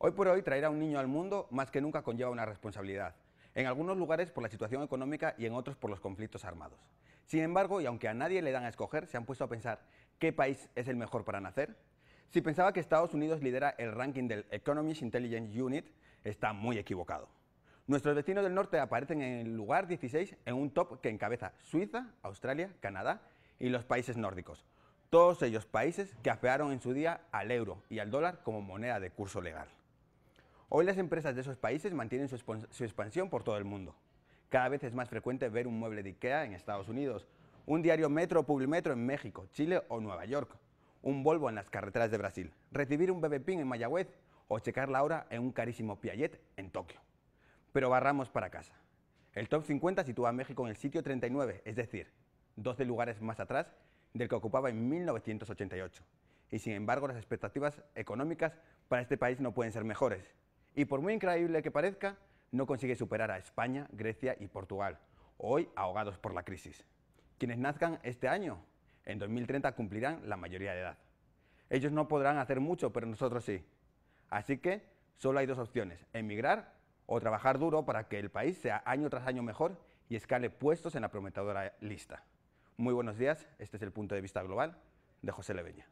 Hoy por hoy traer a un niño al mundo más que nunca conlleva una responsabilidad, en algunos lugares por la situación económica y en otros por los conflictos armados. Sin embargo, y aunque a nadie le dan a escoger, se han puesto a pensar qué país es el mejor para nacer. Si pensaba que Estados Unidos lidera el ranking del Economist Intelligence Unit, está muy equivocado. Nuestros vecinos del norte aparecen en el lugar 16 en un top que encabeza Suiza, Australia, Canadá y los países nórdicos. Todos ellos países que afearon en su día al euro y al dólar como moneda de curso legal. Hoy las empresas de esos países mantienen su, expansión por todo el mundo. Cada vez es más frecuente ver un mueble de IKEA en Estados Unidos, un diario Metro o Publimetro en México, Chile o Nueva York, un Volvo en las carreteras de Brasil, recibir un bebé pin en Mayagüez o checar la hora en un carísimo Piaget en Tokio. Pero barramos para casa. El top 50 sitúa a México en el sitio 39, es decir, 12 lugares más atrás del que ocupaba en 1988. Y sin embargo, las expectativas económicas para este país no pueden ser mejores, y por muy increíble que parezca, no consigue superar a España, Grecia y Portugal, hoy ahogados por la crisis. Quienes nazcan este año, en 2030 cumplirán la mayoría de edad. Ellos no podrán hacer mucho, pero nosotros sí. Así que solo hay dos opciones, emigrar o trabajar duro para que el país sea año tras año mejor y escale puestos en la prometedora lista. Muy buenos días, este es el punto de vista global de José Leveña.